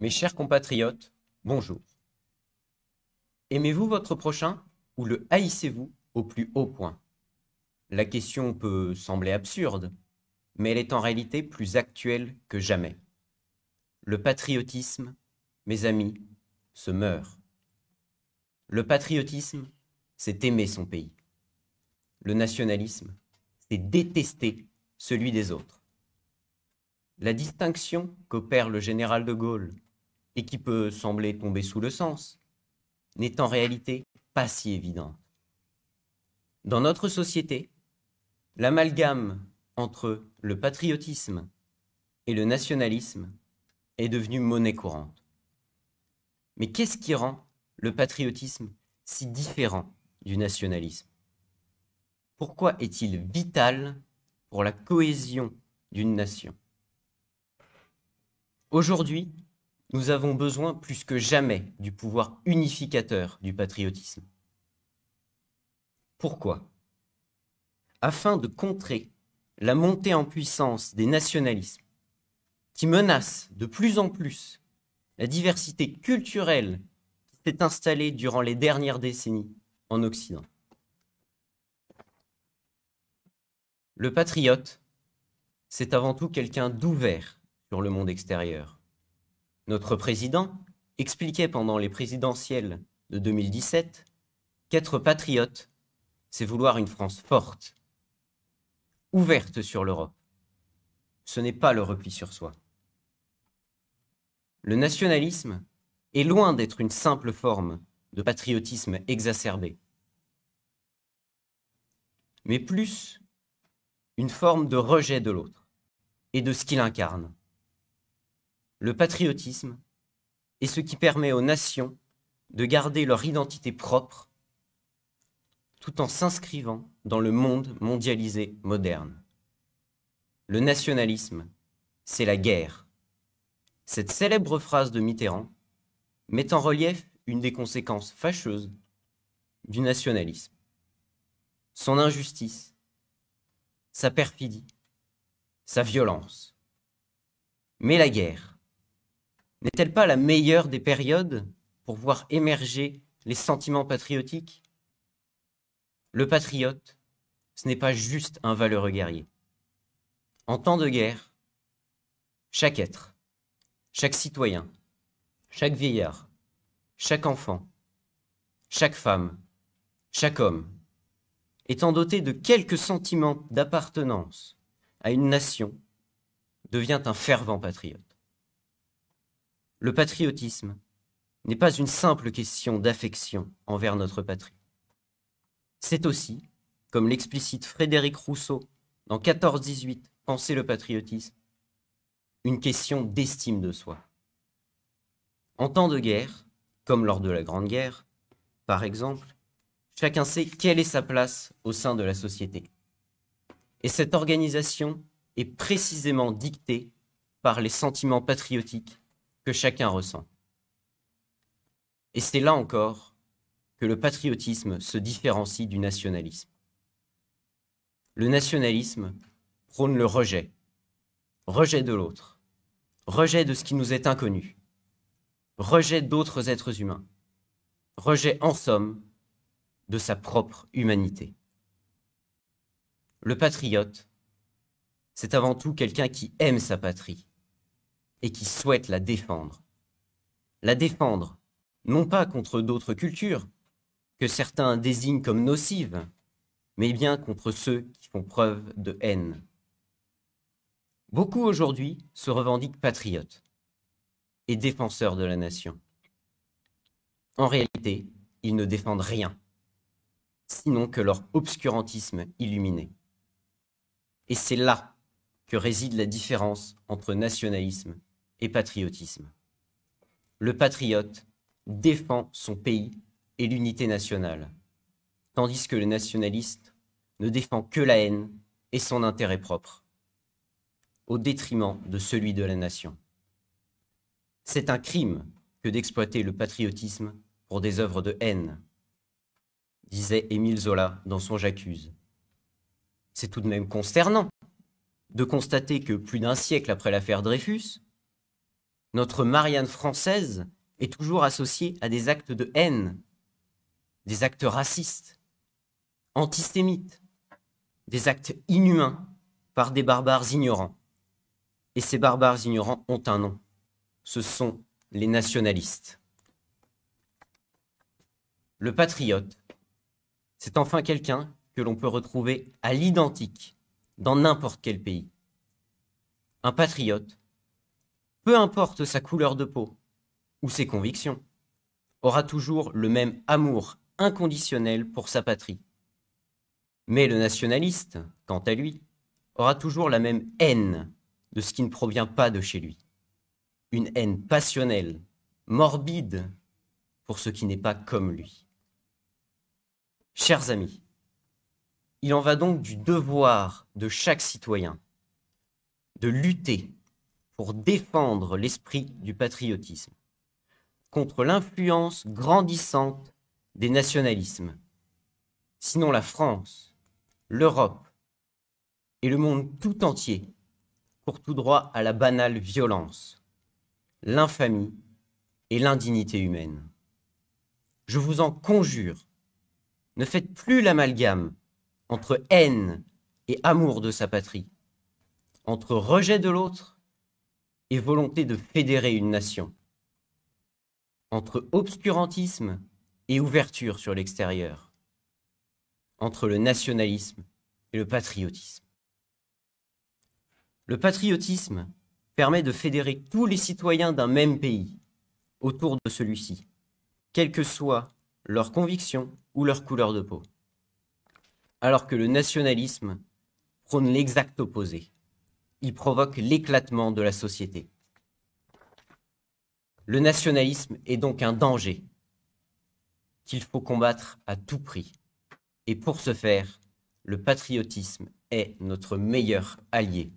Mes chers compatriotes, bonjour. Aimez-vous votre prochain ou le haïssez-vous au plus haut point La question peut sembler absurde, mais elle est en réalité plus actuelle que jamais. Le patriotisme, mes amis, se meurt. Le patriotisme, c'est aimer son pays. Le nationalisme, c'est détester celui des autres la distinction qu'opère le général de Gaulle, et qui peut sembler tomber sous le sens, n'est en réalité pas si évidente. Dans notre société, l'amalgame entre le patriotisme et le nationalisme est devenu monnaie courante. Mais qu'est-ce qui rend le patriotisme si différent du nationalisme Pourquoi est-il vital pour la cohésion d'une nation Aujourd'hui, nous avons besoin plus que jamais du pouvoir unificateur du patriotisme. Pourquoi Afin de contrer la montée en puissance des nationalismes qui menacent de plus en plus la diversité culturelle qui s'est installée durant les dernières décennies en Occident. Le patriote, c'est avant tout quelqu'un d'ouvert sur le monde extérieur. Notre président expliquait pendant les présidentielles de 2017 qu'être patriote, c'est vouloir une France forte, ouverte sur l'Europe. Ce n'est pas le repli sur soi. Le nationalisme est loin d'être une simple forme de patriotisme exacerbé, mais plus une forme de rejet de l'autre et de ce qu'il incarne le patriotisme est ce qui permet aux nations de garder leur identité propre tout en s'inscrivant dans le monde mondialisé moderne. Le nationalisme, c'est la guerre. Cette célèbre phrase de Mitterrand met en relief une des conséquences fâcheuses du nationalisme. Son injustice, sa perfidie, sa violence. Mais la guerre, n'est-elle pas la meilleure des périodes pour voir émerger les sentiments patriotiques Le patriote, ce n'est pas juste un valeureux guerrier. En temps de guerre, chaque être, chaque citoyen, chaque vieillard, chaque enfant, chaque femme, chaque homme, étant doté de quelques sentiments d'appartenance à une nation, devient un fervent patriote. Le patriotisme n'est pas une simple question d'affection envers notre patrie. C'est aussi, comme l'explicite Frédéric Rousseau dans 14-18, Penser le patriotisme, une question d'estime de soi. En temps de guerre, comme lors de la Grande Guerre, par exemple, chacun sait quelle est sa place au sein de la société. Et cette organisation est précisément dictée par les sentiments patriotiques chacun ressent. Et c'est là encore que le patriotisme se différencie du nationalisme. Le nationalisme prône le rejet, rejet de l'autre, rejet de ce qui nous est inconnu, rejet d'autres êtres humains, rejet en somme de sa propre humanité. Le patriote, c'est avant tout quelqu'un qui aime sa patrie, et qui souhaitent la défendre. La défendre, non pas contre d'autres cultures, que certains désignent comme nocives, mais bien contre ceux qui font preuve de haine. Beaucoup aujourd'hui se revendiquent patriotes et défenseurs de la nation. En réalité, ils ne défendent rien, sinon que leur obscurantisme illuminé. Et c'est là que réside la différence entre nationalisme et patriotisme. Le patriote défend son pays et l'unité nationale, tandis que le nationaliste ne défend que la haine et son intérêt propre, au détriment de celui de la nation. C'est un crime que d'exploiter le patriotisme pour des œuvres de haine, disait Émile Zola dans son J'accuse. C'est tout de même consternant de constater que plus d'un siècle après l'affaire Dreyfus, notre Marianne française est toujours associée à des actes de haine, des actes racistes, antisémites, des actes inhumains par des barbares ignorants. Et ces barbares ignorants ont un nom. Ce sont les nationalistes. Le patriote, c'est enfin quelqu'un que l'on peut retrouver à l'identique dans n'importe quel pays. Un patriote, peu importe sa couleur de peau ou ses convictions, aura toujours le même amour inconditionnel pour sa patrie. Mais le nationaliste, quant à lui, aura toujours la même haine de ce qui ne provient pas de chez lui. Une haine passionnelle, morbide, pour ce qui n'est pas comme lui. Chers amis, il en va donc du devoir de chaque citoyen de lutter pour défendre l'esprit du patriotisme contre l'influence grandissante des nationalismes. Sinon la France, l'Europe et le monde tout entier pour tout droit à la banale violence, l'infamie et l'indignité humaine. Je vous en conjure, ne faites plus l'amalgame entre haine et amour de sa patrie, entre rejet de l'autre et volonté de fédérer une nation. Entre obscurantisme et ouverture sur l'extérieur. Entre le nationalisme et le patriotisme. Le patriotisme permet de fédérer tous les citoyens d'un même pays autour de celui-ci, quelles que soient leurs convictions ou leur couleur de peau. Alors que le nationalisme prône l'exact opposé il provoque l'éclatement de la société. Le nationalisme est donc un danger qu'il faut combattre à tout prix. Et pour ce faire, le patriotisme est notre meilleur allié.